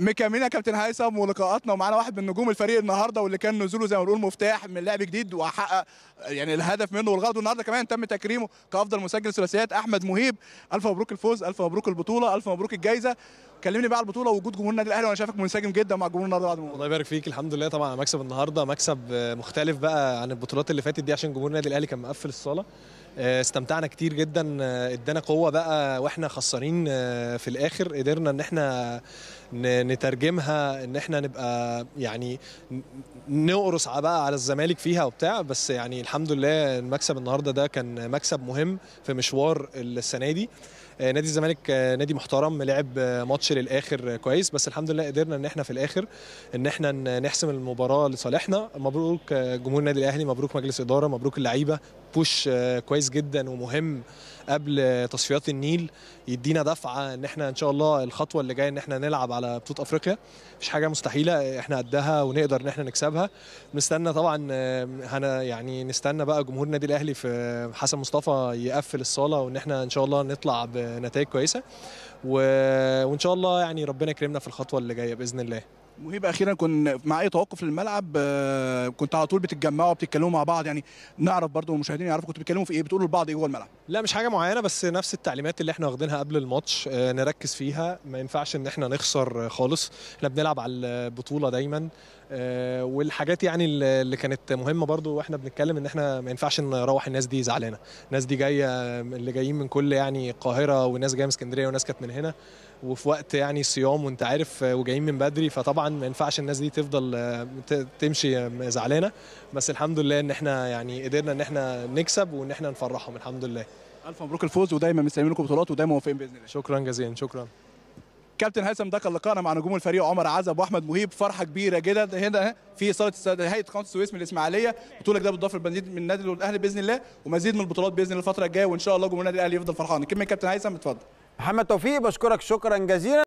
مكملين يا كابتن هيثم ولقاءاتنا ومعانا واحد من نجوم الفريق النهارده واللي كان نزوله زي ما بنقول مفتاح من لعب جديد وحقق يعني الهدف منه والغرض والنهارده كمان تم تكريمه كافضل مسجل ثلاثيات احمد مهيب الف مبروك الفوز الف مبروك البطوله الف مبروك الجائزه كلمني بقى على البطوله ووجود جمهور النادي الاهلي وانا شايفك منسجم جدا مع جمهور النهارده بعد الله يبارك فيك الحمد لله طبعا مكسب النهارده مكسب مختلف بقى عن البطولات اللي فاتت دي عشان جمهور النادي الاهلي كان مقفل الصاله آه، استمتعنا كتير جدا آه، ادانا قوه بقى واحنا خسرين آه، في الاخر قدرنا ان احنا نترجمها ان احنا نبقى يعني نقرص بقى على الزمالك فيها وبتاع بس يعني الحمد لله المكسب النهارده ده كان مكسب مهم في مشوار السنه دي نادي الزمالك نادي محترم لعب ماتش للاخر كويس بس الحمد لله قدرنا ان احنا في الاخر ان احنا نحسم المباراه لصالحنا مبروك جمهور النادي الاهلي مبروك مجلس اداره مبروك اللعيبه بوش آه، كويس جدا ومهم قبل تصفيات النيل يدينا دفعه ان احنا ان شاء الله الخطوه اللي جايه ان احنا نلعب على بطوله افريقيا مش حاجه مستحيله احنا قدها ونقدر ان احنا نكسبها نستنى طبعا آه، هنا يعني نستنى بقى جمهور النادي الاهلي في حسن مصطفى يقفل الصاله وان احنا ان شاء الله نطلع بنتائج كويسه و... وان شاء الله يعني ربنا يكرمنا في الخطوه اللي جايه باذن الله مهيب اخيرا كن مع اي توقف للملعب آه، كنت على طول بتتجمعوا وبتتكلموا مع بعض يعني نعرف برضو المشاهدين يعرفوا كنتوا بتتكلموا في ايه بتقولوا لبعض ايه جوه الملعب لا مش حاجه معينه بس نفس التعليمات اللي احنا واخدينها قبل الماتش آه، نركز فيها ما ينفعش ان احنا نخسر خالص احنا بنلعب على البطوله دايما آه، والحاجات يعني اللي كانت مهمه برضو واحنا بنتكلم ان احنا ما ينفعش نروح الناس دي زعلانه الناس دي جايه اللي جايين من كل يعني القاهره وناس جايه من اسكندريه وناس كانت من هنا وفي وقت يعني صيام وانت عارف آه، وجايين من بدري فطبعا ما ينفعش الناس دي تفضل تمشي زعلانه بس الحمد لله ان احنا يعني قدرنا ان احنا نكسب وان احنا نفرحهم الحمد لله الف مبروك الفوز ودايما مستنيين لكم بطولات ودايما موافقين باذن الله شكرا جزيلا شكرا كابتن هيثم ده كان لقائنا مع نجوم الفريق عمر عزب واحمد مهيب فرحه كبيره جدا هنا في صاله هيئه قناه السويس من الاسماعيليه بطوله جديده بتضاف المزيد من النادي الاهلي باذن الله ومزيد من البطولات باذن الله الفتره الجايه وان شاء الله جمهور النادي الاهلي يفضل فرحان كلمه كابتن هيثم اتفضل محمد توفيق بشكرك شكرا جزيلا